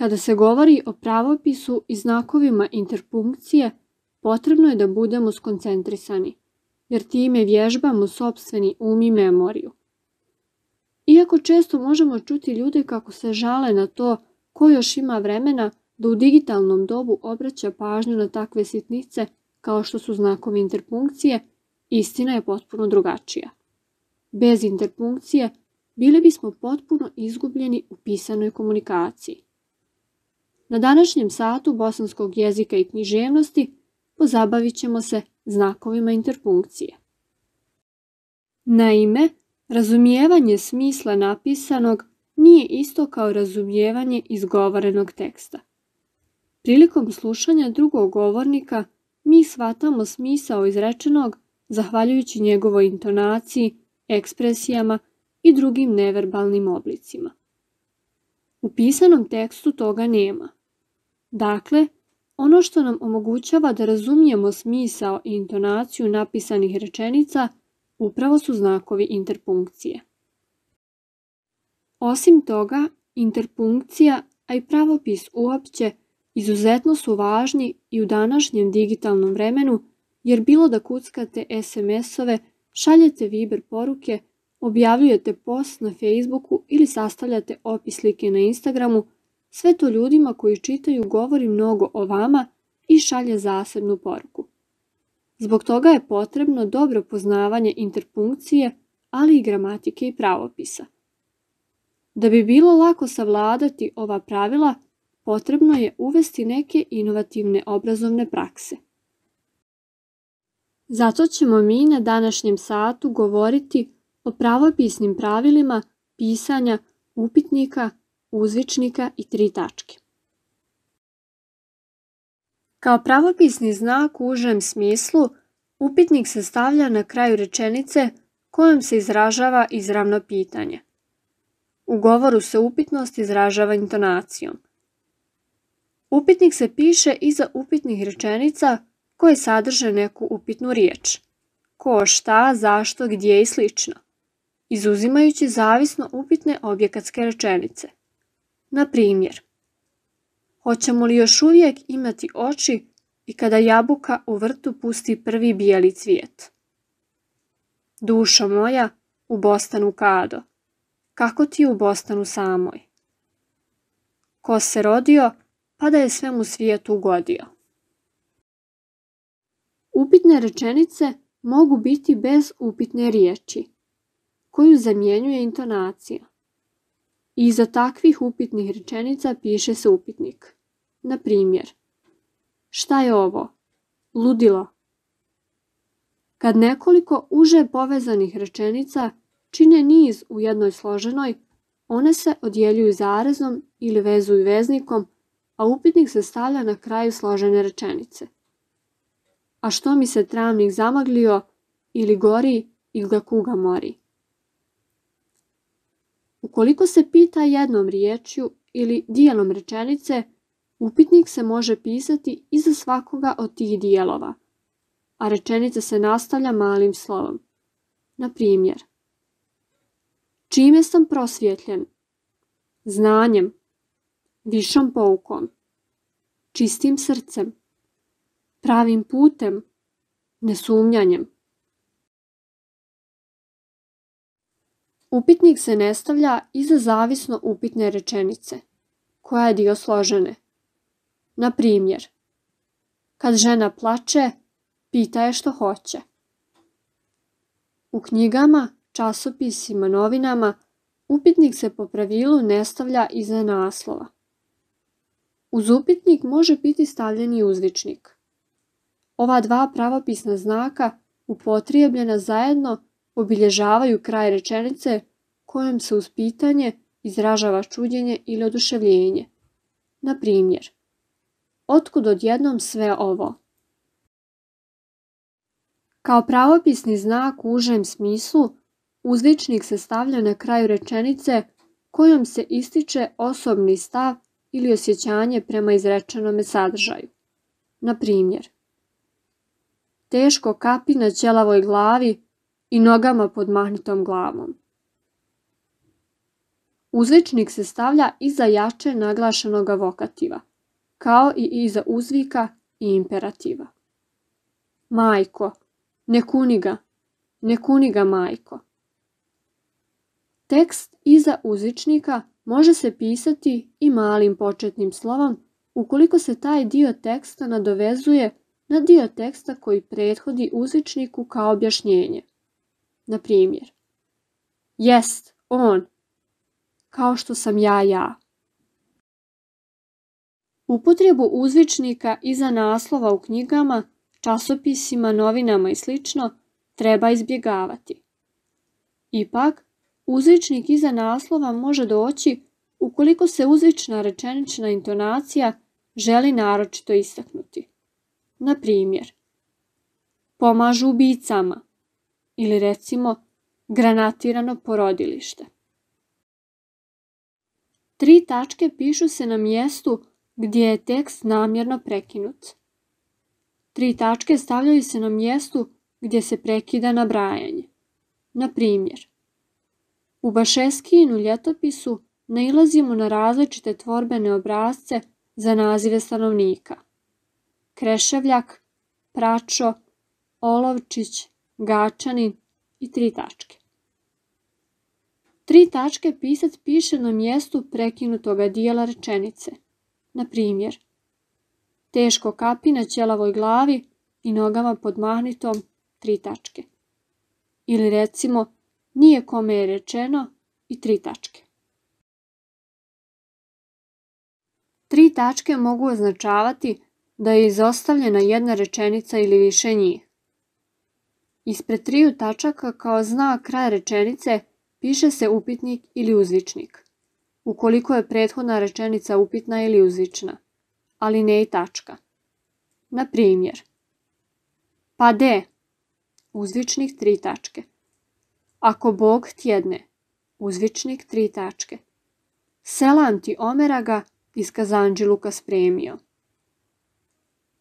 Kada se govori o pravopisu i znakovima interpunkcije, potrebno je da budemo skoncentrisani, jer time vježbamo sobstveni um i memoriju. Iako često možemo čuti ljude kako se žale na to ko još ima vremena da u digitalnom dobu obraća pažnju na takve sitnice kao što su znakovi interpunkcije, istina je potpuno drugačija. Bez interpunkcije bili bismo potpuno izgubljeni u pisanoj komunikaciji. Na današnjem satu bosanskog jezika i književnosti pozabavit ćemo se znakovima interpunkcije. Naime, razumijevanje smisla napisanog nije isto kao razumijevanje izgovorenog teksta. Prilikom slušanja drugog govornika mi shvatamo smisao izrečenog zahvaljujući njegovoj intonaciji, ekspresijama i drugim neverbalnim oblicima. U pisanom tekstu toga nema. Dakle, ono što nam omogućava da razumijemo smisao i intonaciju napisanih rečenica upravo su znakovi interpunkcije. Osim toga, interpunkcija, a i pravopis uopće, izuzetno su važni i u današnjem digitalnom vremenu, jer bilo da kuckate SMS-ove, šaljete Viber poruke, objavljujete post na Facebooku ili sastavljate opis slike na Instagramu, sve to ljudima koji čitaju govori mnogo o vama i šalje zasebnu poruku. Zbog toga je potrebno dobro poznavanje interpunkcije, ali i gramatike i pravopisa. Da bi bilo lako savladati ova pravila, potrebno je uvesti neke inovativne obrazovne prakse. Zato ćemo mi na današnjem satu govoriti o pravopisnim pravilima pisanja upitnika uzvičnika i tri tačke. Kao pravopisni znak u užem smislu, upitnik se stavlja na kraju rečenice kojom se izražava izravno pitanje. U govoru se upitnost izražava intonacijom. Upitnik se piše iza upitnih rečenica koje sadrže neku upitnu riječ. Ko, šta, zašto, gdje i slično. Izuzimajući zavisno upitne objekatske rečenice. Na primjer, hoćemo li još uvijek imati oči i kada jabuka u vrtu pusti prvi bijeli cvijet? Dušo moja, u Bostanu kado, kako ti u Bostanu samoj? Ko se rodio, pa da je svemu svijetu ugodio. Upitne rečenice mogu biti bez upitne riječi, koju zamjenjuje intonacija. Iza takvih upitnih rečenica piše se upitnik. Na primjer, šta je ovo? Ludilo. Kad nekoliko uže povezanih rečenica čine niz u jednoj složenoj, one se odjeljuju zarezom ili vezuju veznikom, a upitnik se stavlja na kraju složene rečenice. A što mi se travnik zamaglio ili gori ili ga kuga mori? Ukoliko se pita jednom riječju ili dijelom rečenice, upitnik se može pisati iza svakoga od tih dijelova, a rečenica se nastavlja malim slovom. Na primjer, čime sam prosvjetljen? Znanjem, višom poukom, čistim srcem, pravim putem, nesumnjanjem. Upitnik se ne stavlja iza zavisno upitne rečenice, koja je dio složene. Na primjer, kad žena plače, pita je što hoće. U knjigama, časopisima, novinama, upitnik se po pravilu ne stavlja iza naslova. Uz upitnik može biti stavljen i uzvičnik. Ova dva pravopisna znaka upotrijebljena zajedno obilježavaju kraj rečenice kojom se uz pitanje izražava čuđenje ili oduševljenje. Na primjer, otkud odjednom sve ovo? Kao pravopisni znak u užem smislu, uzvičnik se stavlja na kraju rečenice kojom se ističe osobni stav ili osjećanje prema izrečenome sadržaju. Na primjer, teško kapi na ćelavoj glavi i nogama pod mahnitom glavom. Uzvičnik se stavlja iza jače naglašenog vokativa, kao i iza uzvika i imperativa. Majko, ne kuni ga, ne kuni ga majko. Tekst iza uzvičnika može se pisati i malim početnim slovom ukoliko se taj dio teksta nadovezuje na dio teksta koji prethodi uzvičniku kao objašnjenje na primjer. Jest, on. Kao što sam ja ja. Upotrebu uzvičnika iza naslova u knjigama, časopisima, novinama i sl. treba izbjegavati. Ipak, uzvičnik iza naslova može doći ukoliko se uzvična rečenična intonacija želi naročito istaknuti. Na primjer, pomažu ubicama, ili recimo granatirano porodilište. Tri tačke pišu se na mjestu gdje je tekst namjerno prekinut. Tri tačke stavljaju se na mjestu gdje se prekida nabrajanje. Na primjer, u Bašeskijinu ljetopisu nailazimo na različite tvorbene obrazce za nazive stanovnika. Kreševljak, Pračo, Olovčić, gačani i tri tačke. Tri tačke pisac piše na mjestu prekinutoga dijela rečenice. Na primjer, teško kapi na ćelavoj glavi i nogama pod magnitom tri tačke. Ili recimo, nije kome je rečeno i tri tačke. Tri tačke mogu označavati da je izostavljena jedna rečenica ili više njih. Ispred triju tačaka kao znak kraja rečenice piše se upitnik ili uzvičnik. Ukoliko je prethodna rečenica upitna ili uzvična, ali ne i tačka. Na primjer, pa de, uzvičnik tri tačke. Ako Bog tjedne, uzvičnik tri tačke. Selam ti Omera ga spremio.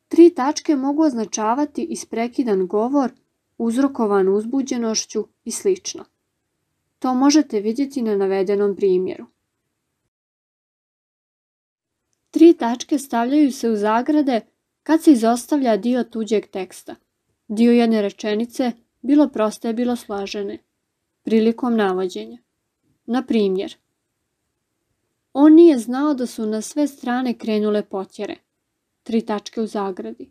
Tri tačke mogu označavati isprekidan govor uzrokovan uzbuđenošću i sl. To možete vidjeti na navedenom primjeru. Tri tačke stavljaju se u zagrade kad se izostavlja dio tuđeg teksta, dio jedne rečenice, bilo proste, bilo slažene, prilikom navođenja. Na primjer, on nije znao da su na sve strane krenule potjere, tri tačke u zagradi,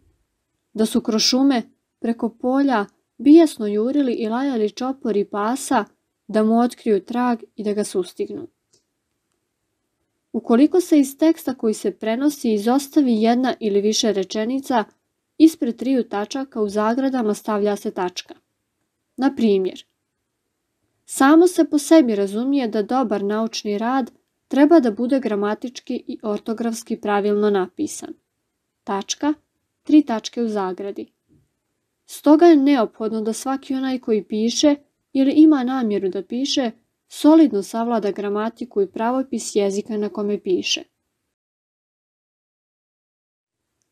da su kroz šume, preko polja, bijesno jurili i lajali čopori pasa da mu otkriju trag i da ga sustignu. Ukoliko se iz teksta koji se prenosi izostavi jedna ili više rečenica, ispred triju tačaka u zagradama stavlja se tačka. Na primjer, samo se po sebi razumije da dobar naučni rad treba da bude gramatički i ortografski pravilno napisan. Tačka, tri tačke u zagradi. Stoga je neophodno da svaki onaj koji piše ili ima namjeru da piše, solidno savlada gramatiku i pravopis jezika na kome piše.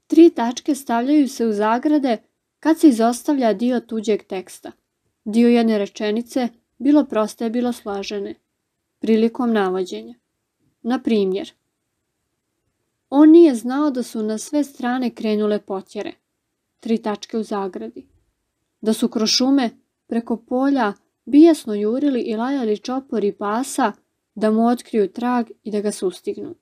Tri tačke stavljaju se u zagrade kad se izostavlja dio tuđeg teksta, dio jedne rečenice, bilo proste, bilo slažene, prilikom navođenja. Na primjer, on nije znao da su na sve strane krenule potjere tri tačke u zagradi. Da su kroz šume, preko polja, bijesno jurili i lajali čopori pasa da mu otkriju trag i da ga sustignu.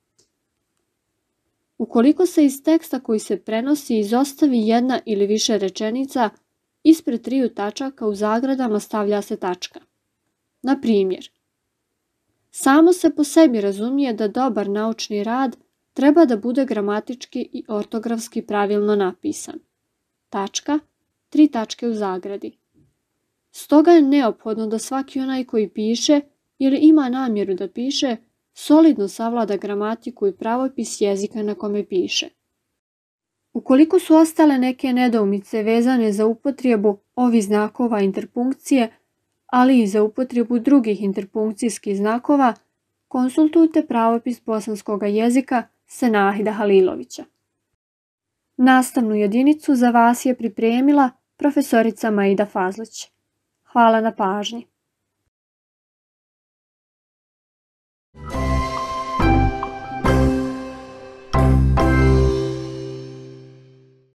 Ukoliko se iz teksta koji se prenosi izostavi jedna ili više rečenica, ispred triju tačaka u zagradama stavlja se tačka. Na primjer, samo se po sebi razumije da dobar naučni rad treba da bude gramatički i ortografski pravilno napisan tačka, tri tačke u zagradi. Stoga je neophodno da svaki onaj koji piše ili ima namjeru da piše, solidno savlada gramatiku i pravopis jezika na kome piše. Ukoliko su ostale neke nedoumice vezane za upotrebu ovih znakova interpunkcije, ali i za upotrebu drugih interpunkcijskih znakova, konsultujte pravopis bosanskog jezika Senahida Halilovića. Nastavnu jedinicu za vas je pripremila profesorica Maida Fazlić. Hvala na pažnji.